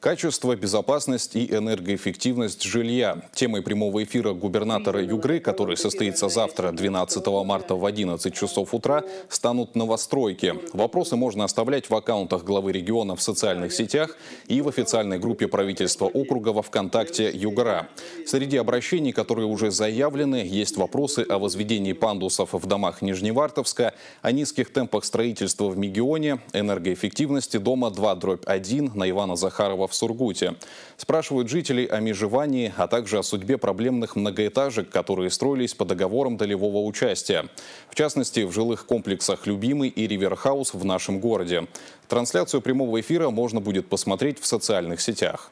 Качество, безопасность и энергоэффективность жилья. Темой прямого эфира губернатора Югры, который состоится завтра, 12 марта в 11 часов утра, станут новостройки. Вопросы можно оставлять в аккаунтах главы региона в социальных сетях и в официальной группе правительства округа во Вконтакте «Югра». Среди обращений, которые уже заявлены, есть вопросы о возведении пандусов в домах Нижневартовска, о низких темпах строительства в Мегионе, энергоэффективности дома 2-1 на Ивана Захарова в Сургуте. Спрашивают жителей о межевании, а также о судьбе проблемных многоэтажек, которые строились по договорам долевого участия. В частности, в жилых комплексах «Любимый» и «Риверхаус» в нашем городе. Трансляцию прямого эфира можно будет посмотреть в социальных сетях.